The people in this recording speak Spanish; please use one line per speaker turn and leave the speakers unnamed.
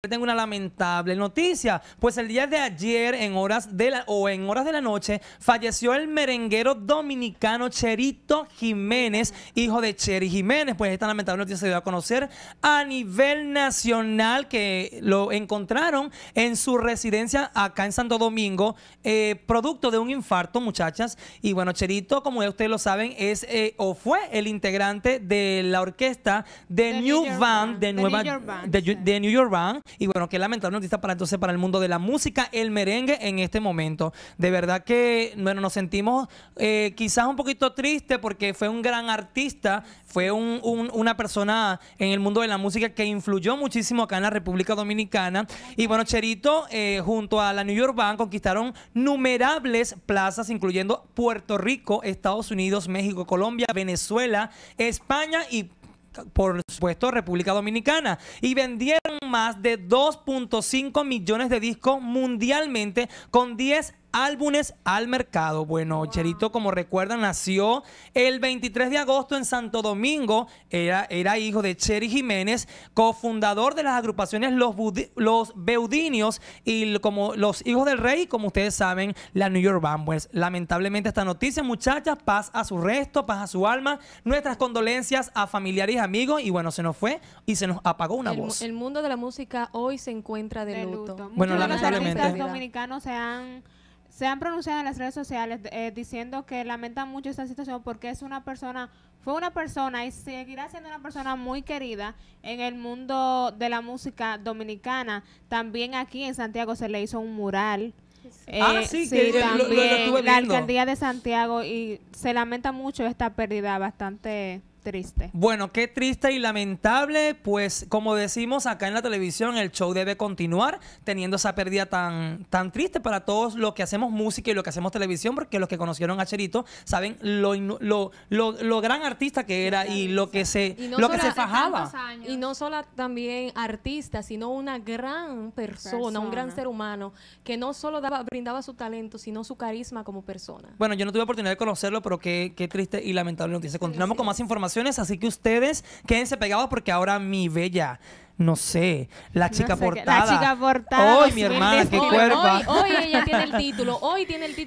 Tengo una lamentable noticia, pues el día de ayer en horas de la, o en horas de la noche falleció el merenguero dominicano Cherito Jiménez, hijo de Cheri Jiménez. Pues esta lamentable noticia se dio a conocer a nivel nacional que lo encontraron en su residencia acá en Santo Domingo, eh, producto de un infarto, muchachas. Y bueno, Cherito, como ya ustedes lo saben, es eh, o fue el integrante de la orquesta de New, Band, de Nueva, New York New York Band. Y bueno, qué lamentable noticia para entonces para el mundo de la música, el merengue en este momento. De verdad que, bueno, nos sentimos eh, quizás un poquito triste porque fue un gran artista, fue una persona en el mundo de la música que influyó muchísimo acá en la República Dominicana. Y bueno, Cherito, eh, junto a la New York Bank, conquistaron numerables plazas, incluyendo Puerto Rico, Estados Unidos, México, Colombia, Venezuela, España y por supuesto, República Dominicana. Y vendieron más de 2.5 millones de discos mundialmente con 10 álbumes al mercado. Bueno, Cherito, como recuerdan, nació el 23 de agosto en Santo Domingo. Era, era hijo de Cheri Jiménez, cofundador de las agrupaciones Los, Beudinios y como Los Hijos del Rey, como ustedes saben, la New York Band. Pues, lamentablemente esta noticia, muchachas, paz a su resto, paz a su alma. Nuestras condolencias a familiares y amigos. Y bueno, se nos fue y se nos apagó una voz. El
mundo de la música hoy
se encuentra de, luto. Bueno, Muchos lamentablemente. Los dominicanos se han se han pronunciado en las redes sociales eh, diciendo que lamentan mucho esta situación porque es una persona, fue una persona y seguirá siendo una persona muy querida en el mundo de la música dominicana. También aquí en Santiago se le hizo un mural. Eh, ah, sí, también lo, la alcaldía de Santiago y se lamenta mucho esta pérdida bastante Triste.
Bueno, qué triste y lamentable, pues como decimos acá en la televisión, el show debe continuar teniendo esa pérdida tan, tan triste para todos los que hacemos música y lo que hacemos televisión, porque los que conocieron a Cherito saben lo, lo, gran artista que era y lo que se, lo que fajaba.
Y no solo también artista, sino una gran persona, un gran ser humano, que no solo daba, brindaba su talento, sino su carisma como persona.
Bueno, yo no tuve oportunidad de conocerlo, pero qué, triste y lamentable noticia. Continuamos con más información así que ustedes quédense pegados porque ahora mi bella no sé, la chica portada. Hoy, mi hermana, qué cuerpo. Hoy, ella tiene el título.
Hoy tiene el título!